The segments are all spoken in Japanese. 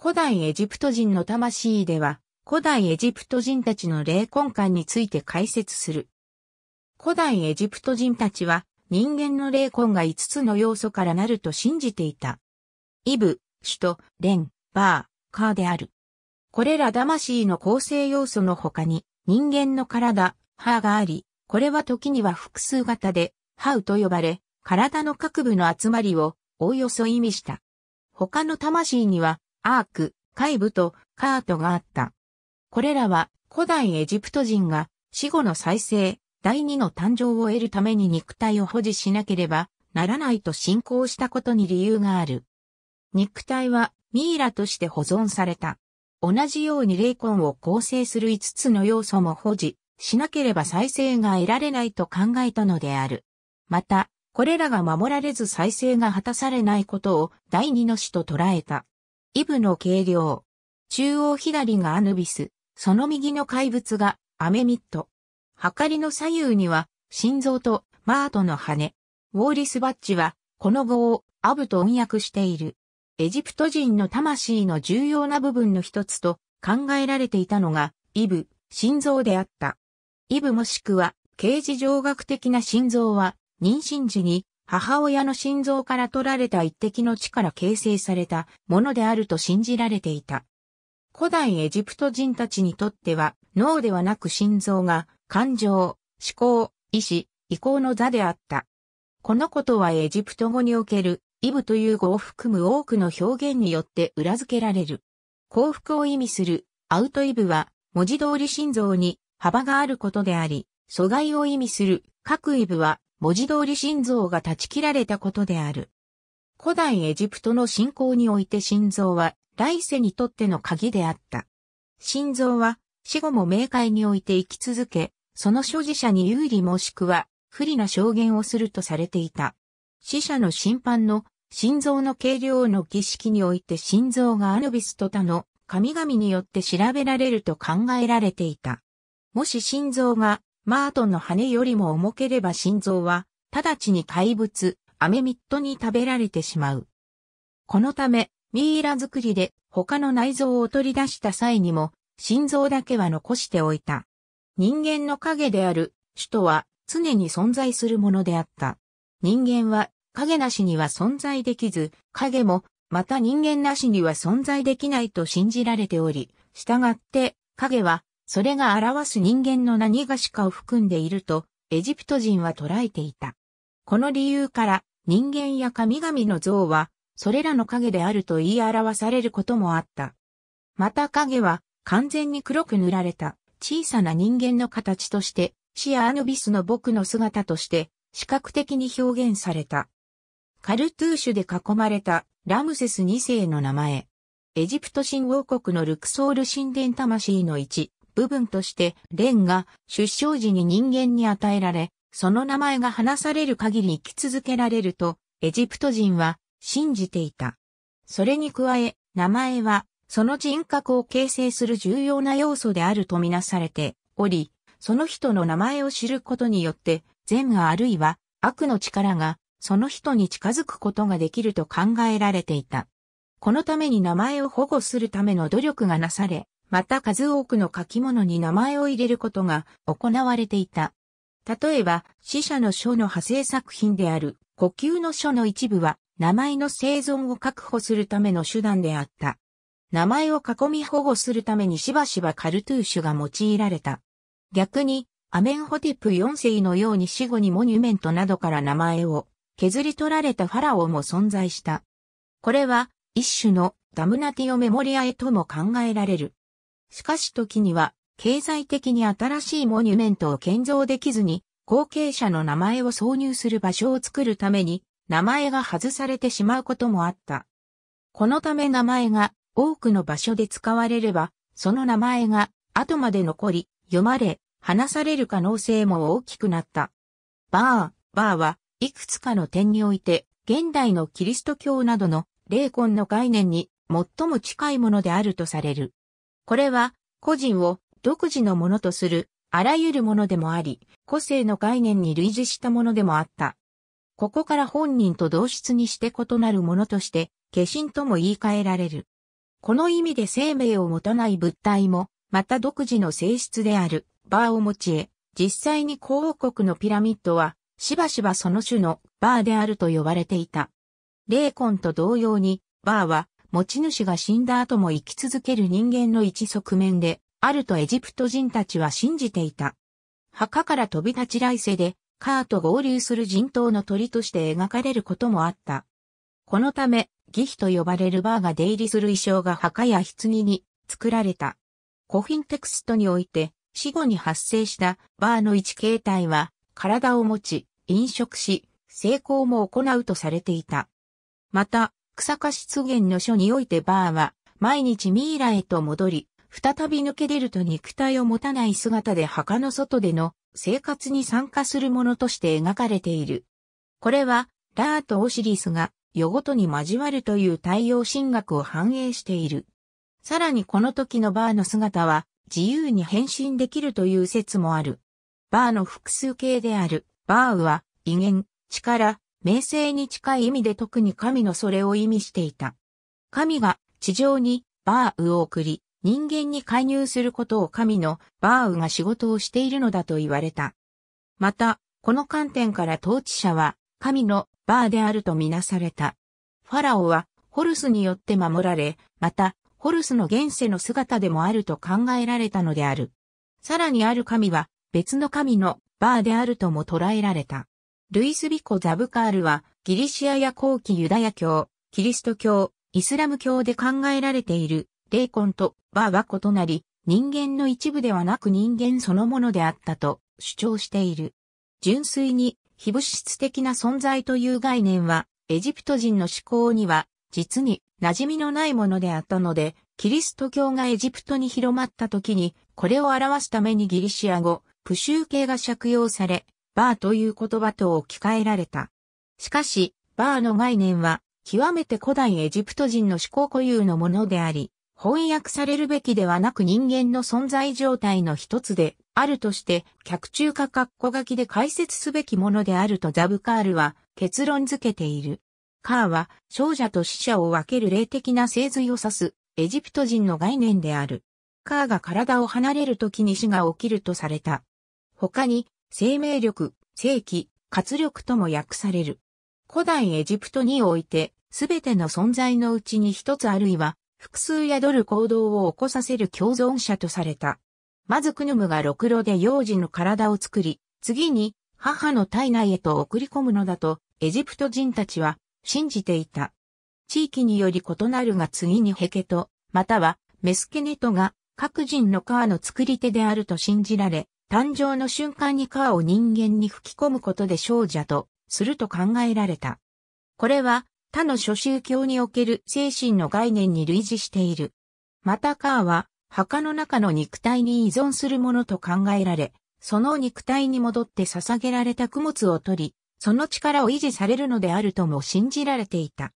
古代エジプト人の魂では、古代エジプト人たちの霊魂観について解説する。古代エジプト人たちは、人間の霊魂が5つの要素からなると信じていた。イブ、首都、レン、バー、カーである。これら魂の構成要素の他に、人間の体、歯があり、これは時には複数型で、ハウと呼ばれ、体の各部の集まりを、おおよそ意味した。他の魂には、アーク、イブとカートがあった。これらは古代エジプト人が死後の再生、第二の誕生を得るために肉体を保持しなければならないと信仰したことに理由がある。肉体はミイラとして保存された。同じように霊魂を構成する5つの要素も保持しなければ再生が得られないと考えたのである。また、これらが守られず再生が果たされないことを第二の死と捉えた。イブの軽量。中央左がアヌビス、その右の怪物がアメミット。はかりの左右には心臓とマートの羽。ウォーリスバッジはこの語をアブと音訳している。エジプト人の魂の重要な部分の一つと考えられていたのがイブ、心臓であった。イブもしくは刑事上学的な心臓は妊娠時に母親の心臓から取られた一滴の血から形成されたものであると信じられていた。古代エジプト人たちにとっては脳ではなく心臓が感情、思考、意志、意向の座であった。このことはエジプト語におけるイブという語を含む多くの表現によって裏付けられる。幸福を意味するアウトイブは文字通り心臓に幅があることであり、阻害を意味する各イブは文字通り心臓が断ち切られたことである。古代エジプトの信仰において心臓は来世にとっての鍵であった。心臓は死後も冥界において生き続け、その所持者に有利もしくは不利な証言をするとされていた。死者の審判の心臓の計量の儀式において心臓がアヌビスと他の神々によって調べられると考えられていた。もし心臓がマートの羽よりも重ければ心臓は、直ちに怪物、アメミットに食べられてしまう。このため、ミイラ作りで他の内臓を取り出した際にも、心臓だけは残しておいた。人間の影である、首都は常に存在するものであった。人間は影なしには存在できず、影もまた人間なしには存在できないと信じられており、従って影はそれが表す人間の何がしかを含んでいると、エジプト人は捉えていた。この理由から、人間や神々の像は、それらの影であると言い表されることもあった。また影は、完全に黒く塗られた、小さな人間の形として、シア・アヌビスの僕の姿として、視覚的に表現された。カルトゥーシュで囲まれたラムセス2世の名前。エジプト新王国のルクソール神殿魂の1、部分として、レンが出生時に人間に与えられ、その名前が話される限り生き続けられると、エジプト人は信じていた。それに加え、名前は、その人格を形成する重要な要素であるとみなされており、その人の名前を知ることによって、善あるいは悪の力が、その人に近づくことができると考えられていた。このために名前を保護するための努力がなされ、また数多くの書き物に名前を入れることが行われていた。例えば、死者の書の派生作品である呼吸の書の一部は、名前の生存を確保するための手段であった。名前を囲み保護するためにしばしばカルトゥーシュが用いられた。逆に、アメンホテプ4世のように死後にモニュメントなどから名前を削り取られたファラオも存在した。これは、一種のダムナティオメモリアへとも考えられる。しかし時には、経済的に新しいモニュメントを建造できずに、後継者の名前を挿入する場所を作るために、名前が外されてしまうこともあった。このため名前が多くの場所で使われれば、その名前が後まで残り、読まれ、話される可能性も大きくなった。バー、バーはいくつかの点において、現代のキリスト教などの霊魂の概念に最も近いものであるとされる。これは個人を独自のものとするあらゆるものでもあり、個性の概念に類似したものでもあった。ここから本人と同質にして異なるものとして、化身とも言い換えられる。この意味で生命を持たない物体も、また独自の性質である、バーを持ちえ、実際に広国のピラミッドは、しばしばその種のバーであると呼ばれていた。霊魂と同様に、バーは持ち主が死んだ後も生き続ける人間の一側面で、あるとエジプト人たちは信じていた。墓から飛び立ち来世で、カーと合流する人頭の鳥として描かれることもあった。このため、義碑と呼ばれるバーが出入りする衣装が墓や棺に作られた。古品テクストにおいて、死後に発生したバーの一形態は、体を持ち、飲食し、成功も行うとされていた。また、草加湿原の書においてバーは、毎日ミイラへと戻り、再び抜け出ると肉体を持たない姿で墓の外での生活に参加するものとして描かれている。これは、ラーとオシリスが世ごとに交わるという太陽神学を反映している。さらにこの時のバーの姿は自由に変身できるという説もある。バーの複数形である、バーは威厳、力、名声に近い意味で特に神のそれを意味していた。神が地上にバーウを送り、人間に介入することを神のバーウが仕事をしているのだと言われた。また、この観点から統治者は神のバーであるとみなされた。ファラオはホルスによって守られ、また、ホルスの現世の姿でもあると考えられたのである。さらにある神は別の神のバーであるとも捉えられた。ルイス・ビコ・ザブカールは、ギリシアや後期ユダヤ教、キリスト教、イスラム教で考えられている、霊魂とはは異なり、人間の一部ではなく人間そのものであったと主張している。純粋に非物質的な存在という概念は、エジプト人の思考には、実に馴染みのないものであったので、キリスト教がエジプトに広まった時に、これを表すためにギリシア語、プシュー系が借用され、バーという言葉と置き換えられた。しかし、バーの概念は、極めて古代エジプト人の思考固有のものであり、翻訳されるべきではなく人間の存在状態の一つであるとして、客中か括弧書きで解説すべきものであるとザブカールは結論付けている。カーは、勝者と死者を分ける霊的な生髄を指す、エジプト人の概念である。カーが体を離れる時に死が起きるとされた。他に、生命力、正気、活力とも訳される。古代エジプトにおいて、すべての存在のうちに一つあるいは、複数宿る行動を起こさせる共存者とされた。まずクヌムがろくろで幼児の体を作り、次に母の体内へと送り込むのだと、エジプト人たちは信じていた。地域により異なるが次にヘケト、またはメスケネトが各人の川の作り手であると信じられ、誕生の瞬間に川を人間に吹き込むことで少女とすると考えられた。これは他の諸宗教における精神の概念に類似している。また川は墓の中の肉体に依存するものと考えられ、その肉体に戻って捧げられた供物を取り、その力を維持されるのであるとも信じられていた。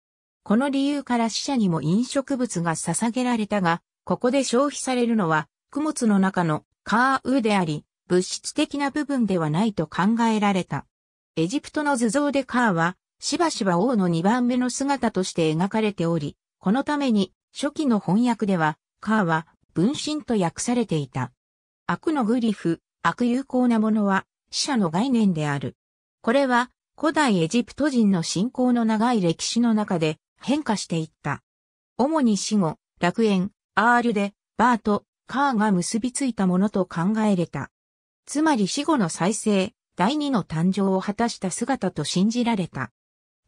この理由から死者にも飲食物が捧げられたが、ここで消費されるのは、供物の中のカーウであり、物質的な部分ではないと考えられた。エジプトの図像でカーは、しばしば王の2番目の姿として描かれており、このために初期の翻訳では、カーは分身と訳されていた。悪のグリフ、悪有効なものは死者の概念である。これは古代エジプト人の信仰の長い歴史の中で変化していった。主に死後、楽園、アールで、バーと、カーが結びついたものと考えれた。つまり死後の再生、第二の誕生を果たした姿と信じられた。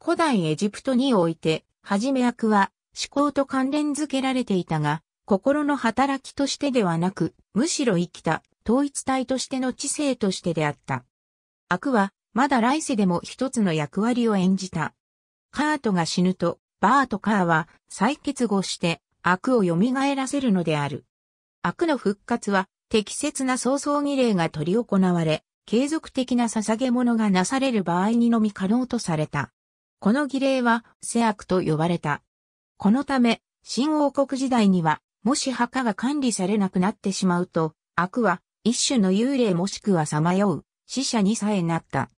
古代エジプトにおいて、はじめ役は思考と関連づけられていたが、心の働きとしてではなく、むしろ生きた統一体としての知性としてであった。悪は、まだ来世でも一つの役割を演じた。カートが死ぬと、バーとカーは再結合して悪を蘇らせるのである。悪の復活は適切な葬送儀礼が執り行われ、継続的な捧げ物がなされる場合にのみ可能とされた。この儀礼は、世悪と呼ばれた。このため、新王国時代には、もし墓が管理されなくなってしまうと、悪は、一種の幽霊もしくはさまよう、死者にさえなった。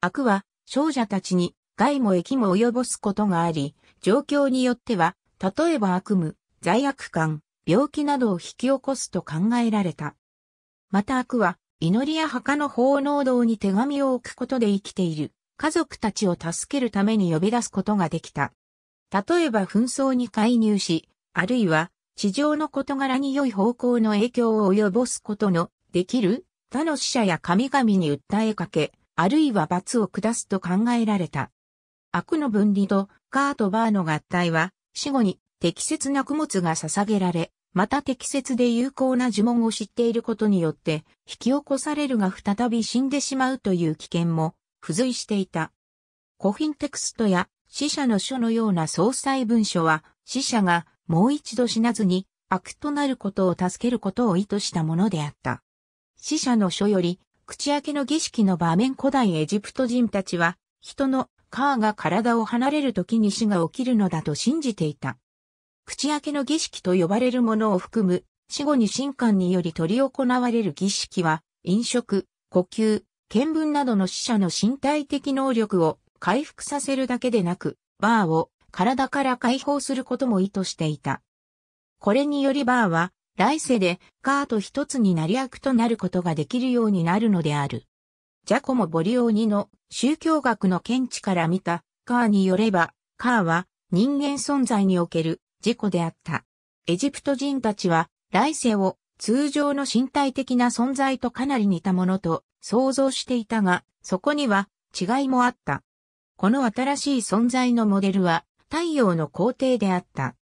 悪は、少女たちに、害も益も及ぼすことがあり、状況によっては、例えば悪夢、罪悪感、病気などを引き起こすと考えられた。また悪は、祈りや墓の奉納堂に手紙を置くことで生きている、家族たちを助けるために呼び出すことができた。例えば紛争に介入し、あるいは、地上の事柄に良い方向の影響を及ぼすことの、できる、他の死者や神々に訴えかけ、あるいは罰を下すと考えられた。悪の分離とカーとバーの合体は、死後に適切な供物が捧げられ、また適切で有効な呪文を知っていることによって、引き起こされるが再び死んでしまうという危険も、付随していた。古品テクストや死者の書のような総裁文書は、死者がもう一度死なずに悪となることを助けることを意図したものであった。死者の書より、口開けの儀式の場面古代エジプト人たちは、人のカーが体を離れる時に死が起きるのだと信じていた。口開けの儀式と呼ばれるものを含む、死後に神官により取り行われる儀式は、飲食、呼吸、見聞などの死者の身体的能力を回復させるだけでなく、バーを体から解放することも意図していた。これによりバーは、来世でカーと一つになり役となることができるようになるのである。ジャコモ・ボリオーニの宗教学の見地から見たカーによれば、カーは人間存在における事故であった。エジプト人たちは、来世を通常の身体的な存在とかなり似たものと想像していたが、そこには違いもあった。この新しい存在のモデルは太陽の皇帝であった。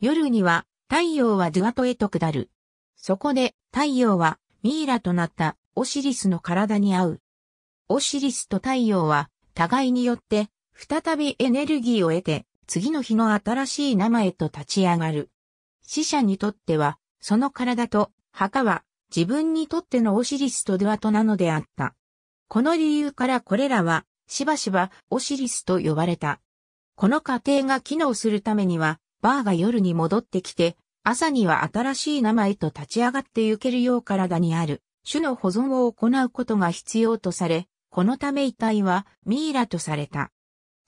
夜には太陽はドゥアトへと下る。そこで太陽はミイラとなったオシリスの体に合う。オシリスと太陽は互いによって再びエネルギーを得て次の日の新しい生へと立ち上がる。死者にとっては、その体と墓は自分にとってのオシリスとではトなのであった。この理由からこれらはしばしばオシリスと呼ばれた。この過程が機能するためには、バーが夜に戻ってきて、朝には新しい名前と立ち上がって行けるよう体にある、種の保存を行うことが必要とされ、このため遺体はミイラとされた。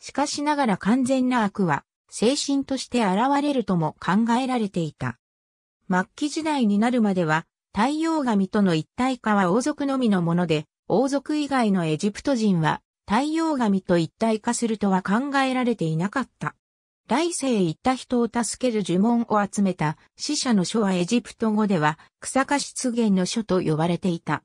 しかしながら完全な悪は、精神として現れるとも考えられていた。末期時代になるまでは、太陽神との一体化は王族のみのもので、王族以外のエジプト人は、太陽神と一体化するとは考えられていなかった。来世へ行った人を助ける呪文を集めた死者の書はエジプト語では草加湿現の書と呼ばれていた。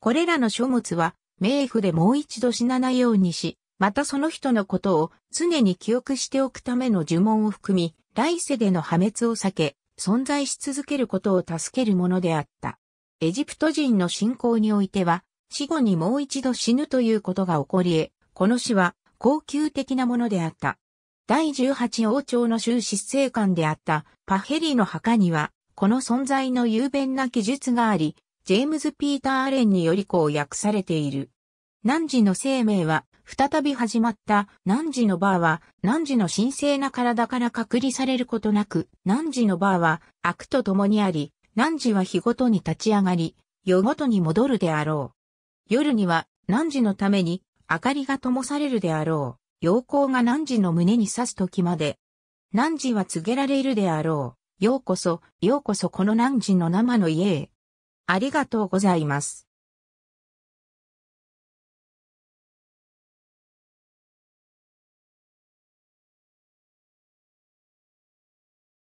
これらの書物は冥府でもう一度死なないようにし、またその人のことを常に記憶しておくための呪文を含み、来世での破滅を避け、存在し続けることを助けるものであった。エジプト人の信仰においては、死後にもう一度死ぬということが起こり得、この死は高級的なものであった。第18王朝の終始生官であったパヘリの墓には、この存在の雄弁な記述があり、ジェームズ・ピーター・アレンによりこう訳されている。汝の生命は再び始まった何時のバーは、何時の神聖な体から隔離されることなく、何時のバーは悪と共にあり、何時は日ごとに立ち上がり、夜ごとに戻るであろう。夜には何時のために明かりが灯されるであろう。陽光が何時の胸に刺す時まで。何時は告げられるであろう。ようこそ、ようこそこの何時の生の家へ。ありがとうございます。